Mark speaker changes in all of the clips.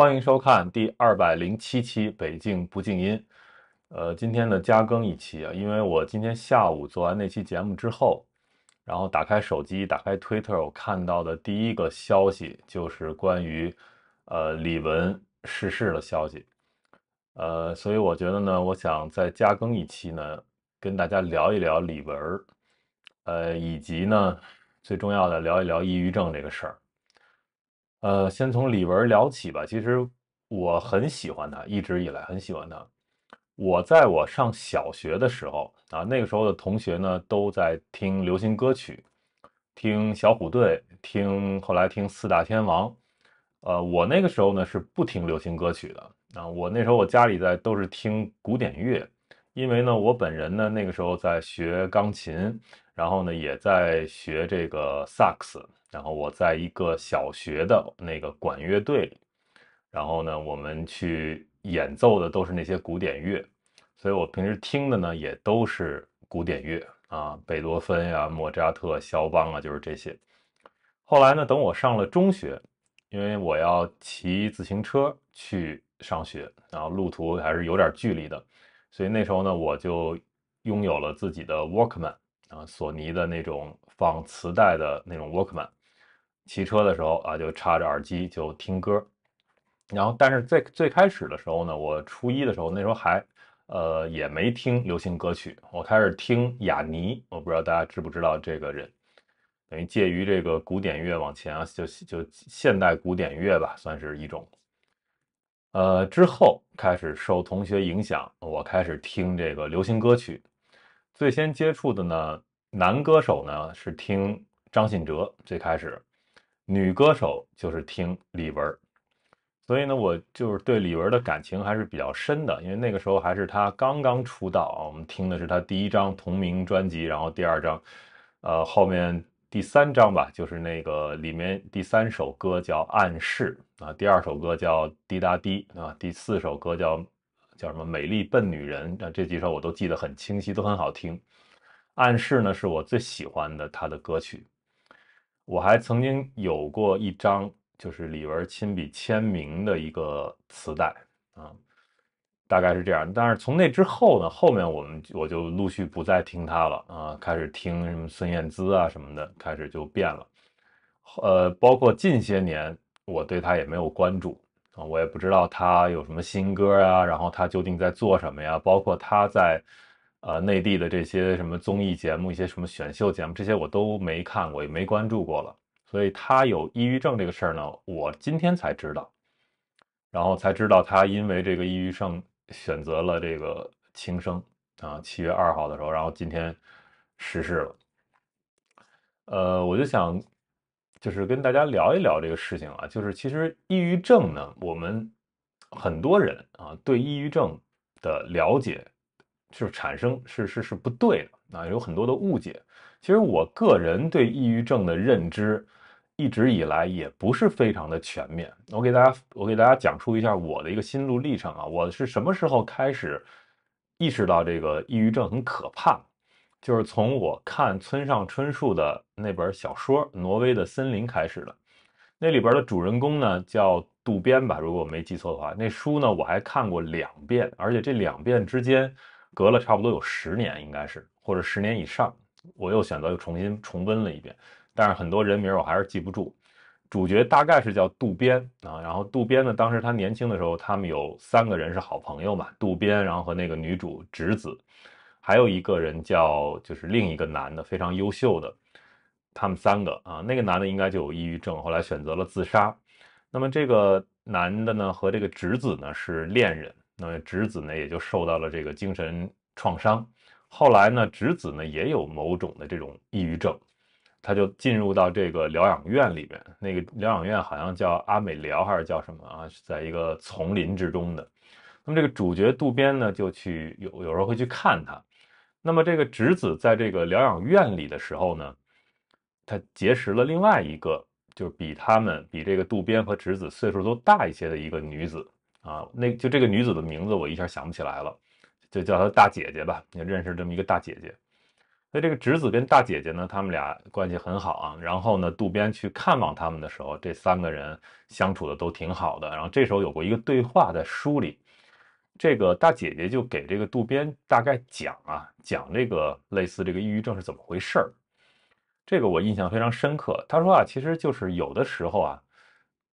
Speaker 1: 欢迎收看第二百零七期《北境不静音》，呃，今天呢加更一期啊，因为我今天下午做完那期节目之后，然后打开手机，打开 Twitter，我看到的第一个消息就是关于呃李文逝世的消息，呃，所以我觉得呢，我想再加更一期呢，跟大家聊一聊李文儿，呃，以及呢最重要的聊一聊抑郁症这个事儿。呃，先从李玟聊起吧。其实我很喜欢她，一直以来很喜欢她。我在我上小学的时候啊，那个时候的同学呢都在听流行歌曲，听小虎队，听后来听四大天王。呃，我那个时候呢是不听流行歌曲的啊。我那时候我家里在都是听古典乐，因为呢我本人呢那个时候在学钢琴，然后呢也在学这个萨克斯。然后我在一个小学的那个管乐队里，然后呢，我们去演奏的都是那些古典乐，所以我平时听的呢也都是古典乐啊，贝多芬呀、莫扎特、肖邦啊，就是这些。后来呢，等我上了中学，因为我要骑自行车去上学，然后路途还是有点距离的，所以那时候呢，我就拥有了自己的 Walkman 啊，索尼的那种放磁带的那种 Walkman。骑车的时候啊，就插着耳机就听歌，然后但是在最开始的时候呢，我初一的时候，那时候还，呃，也没听流行歌曲。我开始听雅尼，我不知道大家知不知道这个人，等于介于这个古典乐往前啊，就就现代古典乐吧，算是一种。呃，之后开始受同学影响，我开始听这个流行歌曲。最先接触的呢，男歌手呢是听张信哲，最开始。女歌手就是听李玟，所以呢，我就是对李玟的感情还是比较深的，因为那个时候还是她刚刚出道，我们听的是她第一张同名专辑，然后第二张，呃，后面第三张吧，就是那个里面第三首歌叫《暗示》啊，第二首歌叫《滴答滴》啊，第四首歌叫叫什么《美丽笨女人》啊，这几首我都记得很清晰，都很好听，《暗示》呢是我最喜欢的她的歌曲。我还曾经有过一张，就是李玟亲笔签名的一个磁带啊，大概是这样。但是从那之后呢，后面我们我就陆续不再听他了啊，开始听什么孙燕姿啊什么的，开始就变了。呃，包括近些年，我对她也没有关注啊，我也不知道她有什么新歌啊，然后她究竟在做什么呀？包括她在。呃，内地的这些什么综艺节目，一些什么选秀节目，这些我都没看过，也没关注过了。所以他有抑郁症这个事儿呢，我今天才知道，然后才知道他因为这个抑郁症选择了这个轻生啊，七月二号的时候，然后今天逝世了。呃，我就想就是跟大家聊一聊这个事情啊，就是其实抑郁症呢，我们很多人啊对抑郁症的了解。就产生是是是不对的，那有很多的误解。其实我个人对抑郁症的认知，一直以来也不是非常的全面。我给大家我给大家讲述一下我的一个心路历程啊，我是什么时候开始意识到这个抑郁症很可怕就是从我看村上春树的那本小说《挪威的森林》开始的。那里边的主人公呢叫渡边吧，如果我没记错的话。那书呢我还看过两遍，而且这两遍之间。隔了差不多有十年，应该是或者十年以上，我又选择又重新重温了一遍。但是很多人名我还是记不住。主角大概是叫渡边啊，然后渡边呢，当时他年轻的时候，他们有三个人是好朋友嘛，渡边，然后和那个女主直子，还有一个人叫就是另一个男的，非常优秀的，他们三个啊，那个男的应该就有抑郁症，后来选择了自杀。那么这个男的呢和这个直子呢是恋人。那么侄子呢，也就受到了这个精神创伤。后来呢，侄子呢也有某种的这种抑郁症，他就进入到这个疗养院里边。那个疗养院好像叫阿美疗还是叫什么啊？是在一个丛林之中的。那么这个主角渡边呢，就去有有时候会去看他。那么这个侄子在这个疗养院里的时候呢，他结识了另外一个，就是比他们比这个渡边和侄子岁数都大一些的一个女子。啊，那就这个女子的名字我一下想不起来了，就叫她大姐姐吧。也认识这么一个大姐姐，所以这个侄子跟大姐姐呢，他们俩关系很好啊。然后呢，渡边去看望他们的时候，这三个人相处的都挺好的。然后这时候有过一个对话，在书里，这个大姐姐就给这个渡边大概讲啊，讲这个类似这个抑郁症是怎么回事儿。这个我印象非常深刻。他说啊，其实就是有的时候啊，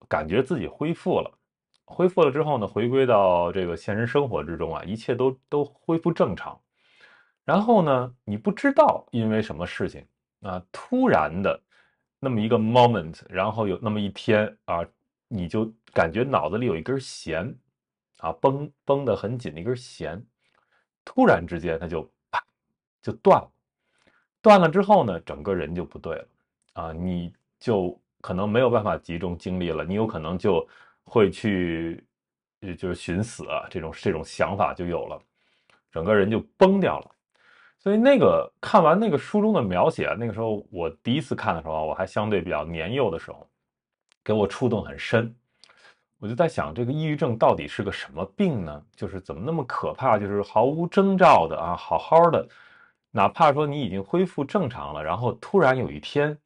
Speaker 1: 感觉自己恢复了。恢复了之后呢，回归到这个现实生活之中啊，一切都都恢复正常。然后呢，你不知道因为什么事情啊，突然的那么一个 moment，然后有那么一天啊，你就感觉脑子里有一根弦啊，绷绷的很紧的一根弦，突然之间它就啪就断了。断了之后呢，整个人就不对了啊，你就可能没有办法集中精力了，你有可能就。会去，就是寻死啊，这种这种想法就有了，整个人就崩掉了。所以那个看完那个书中的描写，那个时候我第一次看的时候，我还相对比较年幼的时候，给我触动很深。我就在想，这个抑郁症到底是个什么病呢？就是怎么那么可怕？就是毫无征兆的啊，好好的，哪怕说你已经恢复正常了，然后突然有一天。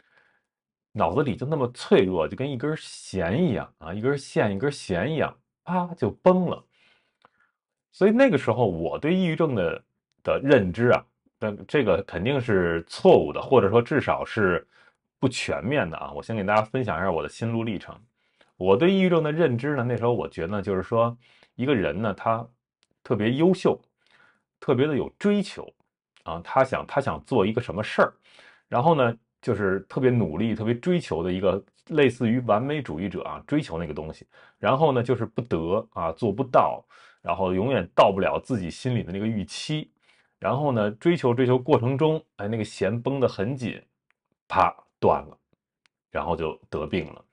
Speaker 1: 脑子里就那么脆弱，就跟一根弦一样啊，一根线，一根弦一样，啪就崩了。所以那个时候，我对抑郁症的的认知啊，但这个肯定是错误的，或者说至少是不全面的啊。我先给大家分享一下我的心路历程。我对抑郁症的认知呢，那时候我觉得就是说，一个人呢，他特别优秀，特别的有追求啊，他想他想做一个什么事儿，然后呢？就是特别努力、特别追求的一个类似于完美主义者啊，追求那个东西。然后呢，就是不得啊，做不到，然后永远到不了自己心里的那个预期。然后呢，追求追求过程中，哎，那个弦绷得很紧，啪断了，然后就得病了。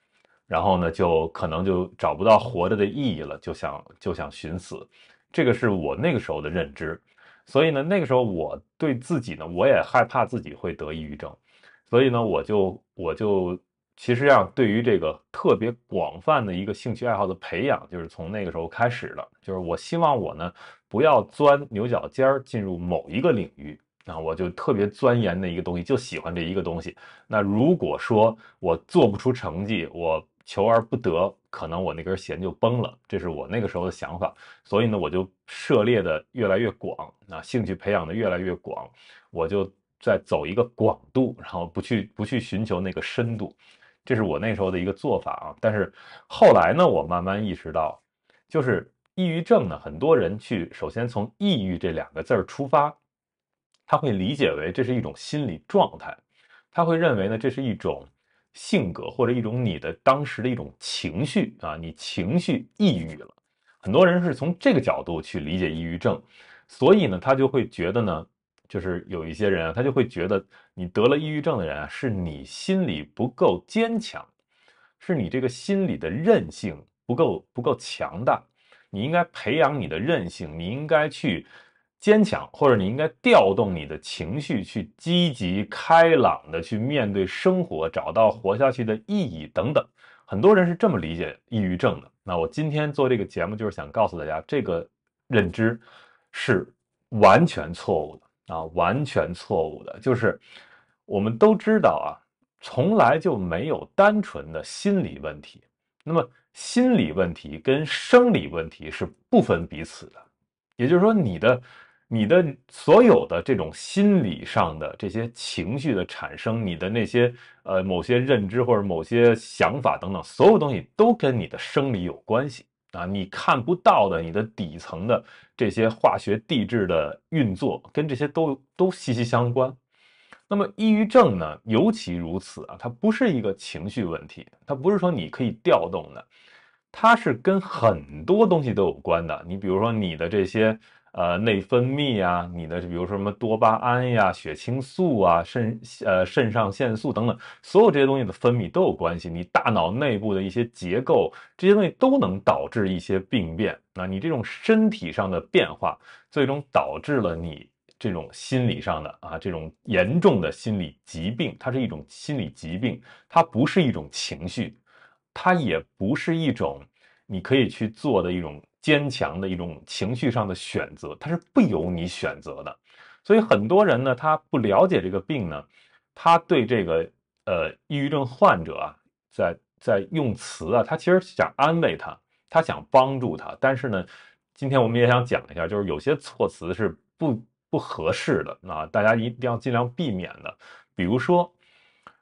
Speaker 1: 然后呢，就可能就找不到活着的意义了，就想就想寻死。这个是我那个时候的认知。所以呢，那个时候我对自己呢，我也害怕自己会得抑郁症。所以呢，我就我就其实上对于这个特别广泛的一个兴趣爱好的培养，就是从那个时候开始的。就是我希望我呢不要钻牛角尖儿，进入某一个领域啊，我就特别钻研的一个东西，就喜欢这一个东西。那如果说我做不出成绩，我求而不得，可能我那根弦就崩了。这是我那个时候的想法。所以呢，我就涉猎的越来越广，啊，兴趣培养的越来越广，我就。在走一个广度，然后不去不去寻求那个深度，这是我那时候的一个做法啊。但是后来呢，我慢慢意识到，就是抑郁症呢，很多人去首先从“抑郁”这两个字儿出发，他会理解为这是一种心理状态，他会认为呢，这是一种性格或者一种你的当时的一种情绪啊，你情绪抑郁了。很多人是从这个角度去理解抑郁症，所以呢，他就会觉得呢。就是有一些人啊，他就会觉得你得了抑郁症的人啊，是你心理不够坚强，是你这个心理的韧性不够不够强大，你应该培养你的韧性，你应该去坚强，或者你应该调动你的情绪去积极开朗的去面对生活，找到活下去的意义等等。很多人是这么理解抑郁症的。那我今天做这个节目就是想告诉大家，这个认知是完全错误的。啊，完全错误的，就是我们都知道啊，从来就没有单纯的心理问题。那么，心理问题跟生理问题是不分彼此的。也就是说，你的、你的所有的这种心理上的这些情绪的产生，你的那些呃某些认知或者某些想法等等，所有东西都跟你的生理有关系。啊，你看不到的，你的底层的这些化学地质的运作，跟这些都都息息相关。那么抑郁症呢，尤其如此啊，它不是一个情绪问题，它不是说你可以调动的，它是跟很多东西都有关的。你比如说你的这些。呃，内分泌啊，你的比如说什么多巴胺呀、血清素啊、肾呃肾上腺素等等，所有这些东西的分泌都有关系。你大脑内部的一些结构，这些东西都能导致一些病变。那你这种身体上的变化，最终导致了你这种心理上的啊，这种严重的心理疾病。它是一种心理疾病，它不是一种情绪，它也不是一种你可以去做的一种。坚强的一种情绪上的选择，它是不由你选择的。所以很多人呢，他不了解这个病呢，他对这个呃抑郁症患者啊，在在用词啊，他其实想安慰他，他想帮助他。但是呢，今天我们也想讲一下，就是有些措辞是不不合适的啊，大家一定要尽量避免的。比如说，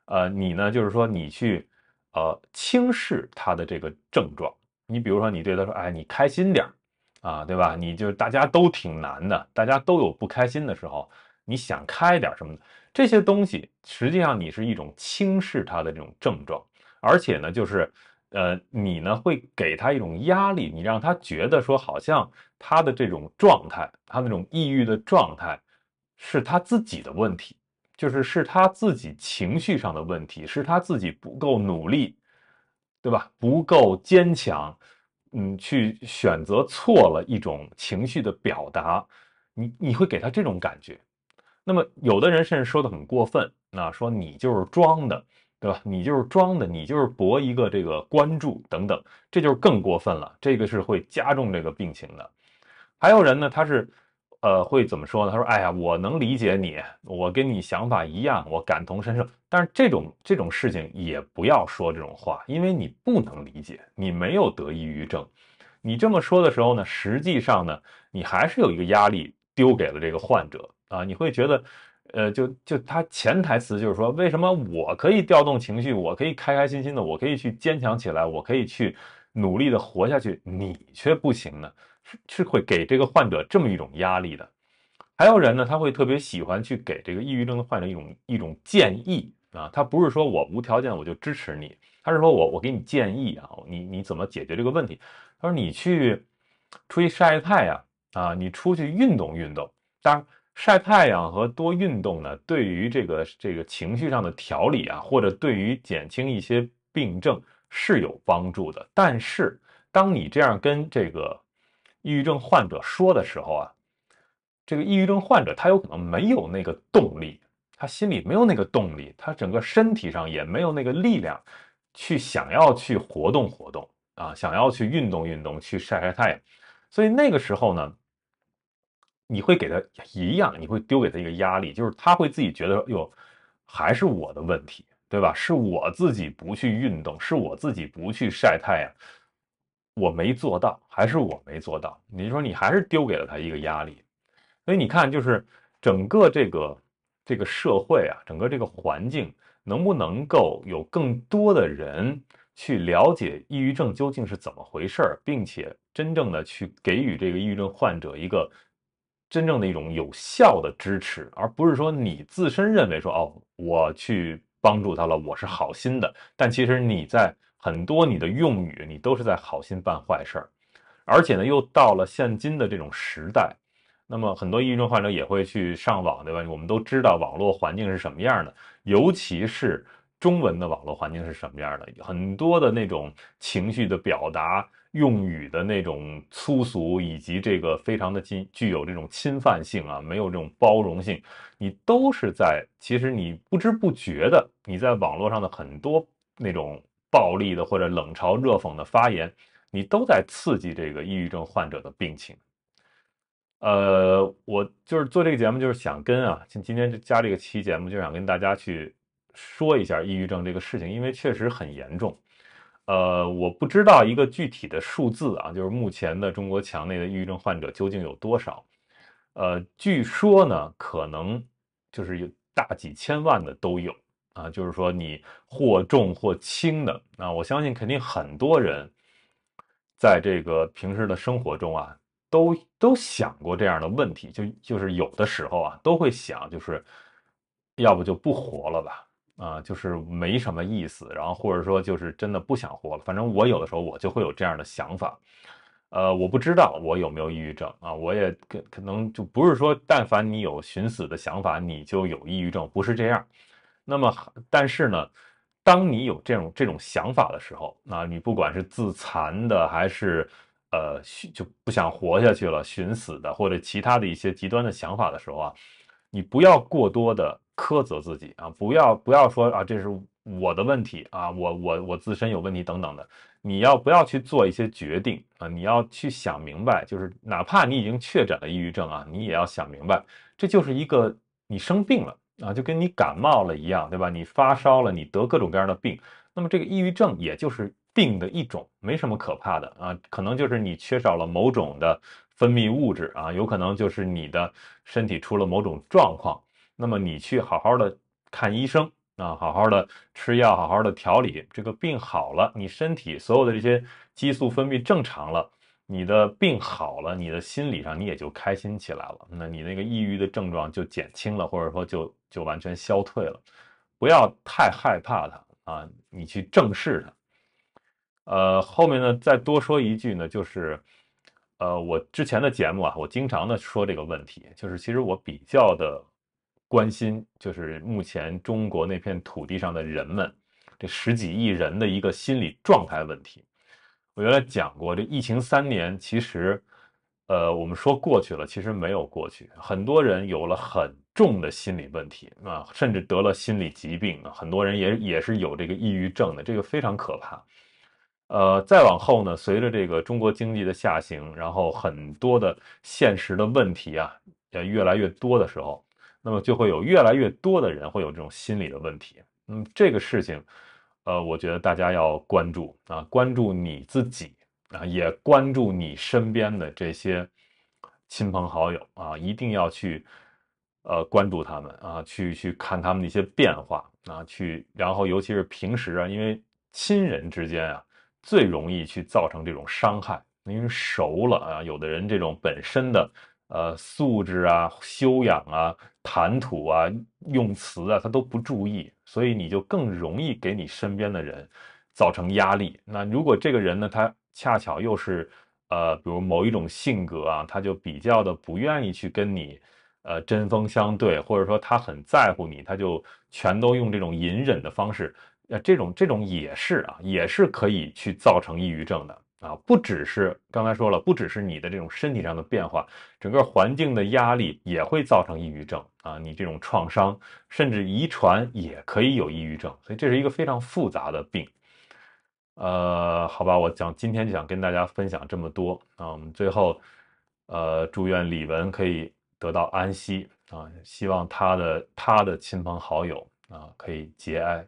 Speaker 1: 呃，你呢，就是说你去呃轻视他的这个症状。你比如说，你对他说：“哎，你开心点儿，啊，对吧？你就大家都挺难的，大家都有不开心的时候，你想开点儿什么的。”这些东西实际上你是一种轻视他的这种症状，而且呢，就是，呃，你呢会给他一种压力，你让他觉得说，好像他的这种状态，他那种抑郁的状态是他自己的问题，就是是他自己情绪上的问题，是他自己不够努力。对吧？不够坚强，嗯，去选择错了一种情绪的表达，你你会给他这种感觉。那么有的人甚至说的很过分，那说你就是装的，对吧？你就是装的，你就是博一个这个关注等等，这就是更过分了，这个是会加重这个病情的。还有人呢，他是。呃，会怎么说呢？他说：“哎呀，我能理解你，我跟你想法一样，我感同身受。”但是这种这种事情也不要说这种话，因为你不能理解，你没有得抑郁症。你这么说的时候呢，实际上呢，你还是有一个压力丢给了这个患者啊。你会觉得，呃，就就他潜台词就是说，为什么我可以调动情绪，我可以开开心心的，我可以去坚强起来，我可以去努力的活下去，你却不行呢？是会给这个患者这么一种压力的。还有人呢，他会特别喜欢去给这个抑郁症的患者一种一种建议啊。他不是说我无条件我就支持你，他是说我我给你建议啊，你你怎么解决这个问题？他说你去出去晒晒太阳啊，你出去运动运动。当然，晒太阳和多运动呢，对于这个这个情绪上的调理啊，或者对于减轻一些病症是有帮助的。但是，当你这样跟这个。抑郁症患者说的时候啊，这个抑郁症患者他有可能没有那个动力，他心里没有那个动力，他整个身体上也没有那个力量，去想要去活动活动啊，想要去运动运动，去晒晒太阳。所以那个时候呢，你会给他一样，你会丢给他一个压力，就是他会自己觉得哟，还是我的问题，对吧？是我自己不去运动，是我自己不去晒太阳。我没做到，还是我没做到？你说你还是丢给了他一个压力。所以你看，就是整个这个这个社会啊，整个这个环境，能不能够有更多的人去了解抑郁症究竟是怎么回事，儿，并且真正的去给予这个抑郁症患者一个真正的一种有效的支持，而不是说你自身认为说哦，我去帮助他了，我是好心的，但其实你在。很多你的用语，你都是在好心办坏事儿，而且呢，又到了现今的这种时代，那么很多抑郁症患者也会去上网，对吧？我们都知道网络环境是什么样的，尤其是中文的网络环境是什么样的，很多的那种情绪的表达、用语的那种粗俗，以及这个非常的侵具有这种侵犯性啊，没有这种包容性，你都是在其实你不知不觉的你在网络上的很多那种。暴力的或者冷嘲热讽的发言，你都在刺激这个抑郁症患者的病情。呃，我就是做这个节目，就是想跟啊，今天加这个期节目，就想跟大家去说一下抑郁症这个事情，因为确实很严重。呃，我不知道一个具体的数字啊，就是目前的中国墙内的抑郁症患者究竟有多少？呃，据说呢，可能就是有大几千万的都有。啊，就是说你或重或轻的啊，我相信肯定很多人在这个平时的生活中啊，都都想过这样的问题，就就是有的时候啊，都会想，就是要不就不活了吧，啊，就是没什么意思，然后或者说就是真的不想活了，反正我有的时候我就会有这样的想法，呃，我不知道我有没有抑郁症啊，我也可可能就不是说但凡你有寻死的想法，你就有抑郁症，不是这样。那么，但是呢，当你有这种这种想法的时候，啊，你不管是自残的，还是呃，就不想活下去了、寻死的，或者其他的一些极端的想法的时候啊，你不要过多的苛责自己啊，不要不要说啊，这是我的问题啊，我我我自身有问题等等的，你要不要去做一些决定啊？你要去想明白，就是哪怕你已经确诊了抑郁症啊，你也要想明白，这就是一个你生病了。啊，就跟你感冒了一样，对吧？你发烧了，你得各种各样的病。那么这个抑郁症也就是病的一种，没什么可怕的啊。可能就是你缺少了某种的分泌物质啊，有可能就是你的身体出了某种状况。那么你去好好的看医生啊，好好的吃药，好好的调理，这个病好了，你身体所有的这些激素分泌正常了，你的病好了，你的心理上你也就开心起来了，那你那个抑郁的症状就减轻了，或者说就。就完全消退了，不要太害怕它啊！你去正视它。呃，后面呢，再多说一句呢，就是，呃，我之前的节目啊，我经常的说这个问题，就是其实我比较的关心，就是目前中国那片土地上的人们，这十几亿人的一个心理状态问题。我原来讲过，这疫情三年其实。呃，我们说过去了，其实没有过去。很多人有了很重的心理问题啊，甚至得了心理疾病啊。很多人也也是有这个抑郁症的，这个非常可怕。呃，再往后呢，随着这个中国经济的下行，然后很多的现实的问题啊，也越来越多的时候，那么就会有越来越多的人会有这种心理的问题。嗯，这个事情，呃，我觉得大家要关注啊，关注你自己。啊，也关注你身边的这些亲朋好友啊，一定要去呃关注他们啊，去去看他们的一些变化啊，去，然后尤其是平时啊，因为亲人之间啊，最容易去造成这种伤害，因为熟了啊，有的人这种本身的呃素质啊、修养啊、谈吐啊、用词啊，他都不注意，所以你就更容易给你身边的人造成压力。那如果这个人呢，他恰巧又是，呃，比如某一种性格啊，他就比较的不愿意去跟你，呃，针锋相对，或者说他很在乎你，他就全都用这种隐忍的方式，呃，这种这种也是啊，也是可以去造成抑郁症的啊，不只是刚才说了，不只是你的这种身体上的变化，整个环境的压力也会造成抑郁症啊，你这种创伤，甚至遗传也可以有抑郁症，所以这是一个非常复杂的病。呃，好吧，我讲今天就想跟大家分享这么多啊。我们最后，呃，祝愿李文可以得到安息啊，希望他的他的亲朋好友啊可以节哀。